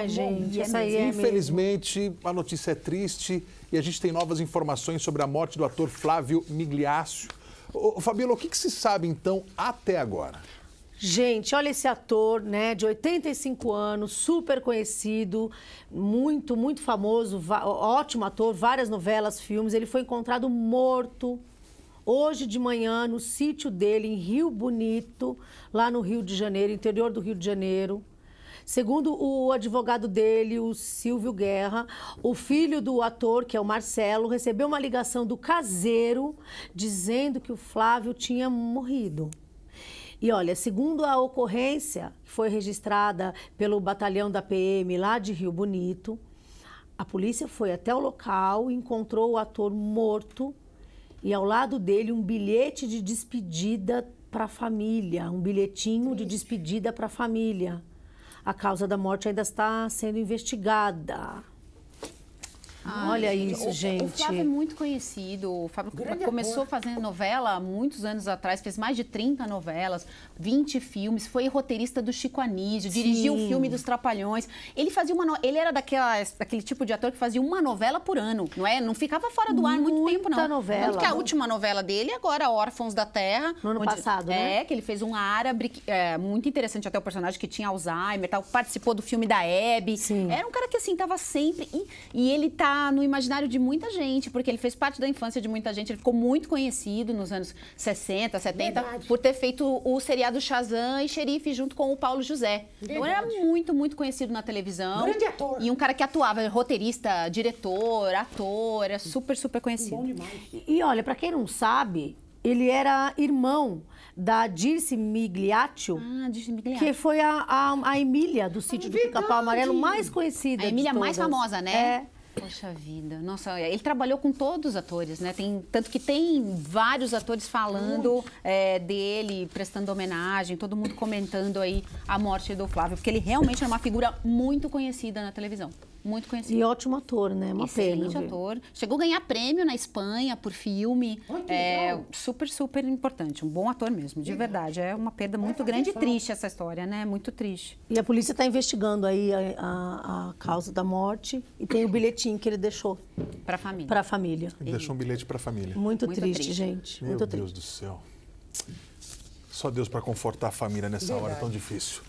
Ai, tá gente, é aí é Infelizmente, mesmo. a notícia é triste e a gente tem novas informações sobre a morte do ator Flávio Migliaccio. Fabiola, o que, que se sabe, então, até agora? Gente, olha esse ator, né, de 85 anos, super conhecido, muito, muito famoso, ótimo ator, várias novelas, filmes. Ele foi encontrado morto hoje de manhã no sítio dele, em Rio Bonito, lá no Rio de Janeiro, interior do Rio de Janeiro. Segundo o advogado dele, o Silvio Guerra, o filho do ator, que é o Marcelo, recebeu uma ligação do caseiro dizendo que o Flávio tinha morrido. E olha, segundo a ocorrência que foi registrada pelo batalhão da PM lá de Rio Bonito, a polícia foi até o local, encontrou o ator morto e ao lado dele um bilhete de despedida para a família, um bilhetinho de despedida para a família. A causa da morte ainda está sendo investigada. Ah, Olha isso, gente. O Flávio é muito conhecido. O Flávio Grande começou amor. fazendo novela muitos anos atrás, fez mais de 30 novelas, 20 filmes, foi roteirista do Chico Anísio, Sim. dirigiu o filme dos Trapalhões. Ele fazia uma no... ele era daquela, daquele tipo de ator que fazia uma novela por ano, não é? Não ficava fora do ar Muita muito tempo não. novela. Tanto que a última novela dele é agora Órfãos da Terra, no ano onde... passado, é, né? É, que ele fez um árabe, é, muito interessante até o personagem que tinha Alzheimer, tal, participou do filme da Hebe. Sim. Era um cara que assim tava sempre e, e ele tá tá no imaginário de muita gente, porque ele fez parte da infância de muita gente, ele ficou muito conhecido nos anos 60, 70, Verdade. por ter feito o seriado Shazam e Xerife junto com o Paulo José. Então ele era muito, muito conhecido na televisão. Grande ator. E um cara que atuava, roteirista, diretor, ator, era super, super conhecido. Bom demais. E, e olha, para quem não sabe, ele era irmão da Dirce Migliaccio, ah, Migliaccio, que foi a, a, a Emília do sítio é do ah, Pica-Pau Amarelo mais conhecida. A Emília mais famosa, né? É. Poxa vida, nossa, ele trabalhou com todos os atores, né? Tem, tanto que tem vários atores falando hum. é, dele, prestando homenagem, todo mundo comentando aí a morte do Flávio, porque ele realmente era é uma figura muito conhecida na televisão. Muito conhecido. E ótimo ator, né? Uma Excelente pena, ator. Chegou a ganhar prêmio na Espanha por filme. Muito é super, super importante. Um bom ator mesmo, de verdade. É uma perda muito grande e triste essa história, né? Muito triste. E a polícia está investigando aí a, a, a, causa da morte e tem o bilhetinho que ele deixou. Para a família. Para a família. Ele deixou um bilhete para a família. Muito, muito triste, triste, gente. Meu muito Deus triste. do céu. Só Deus para confortar a família nessa verdade. hora tão difícil.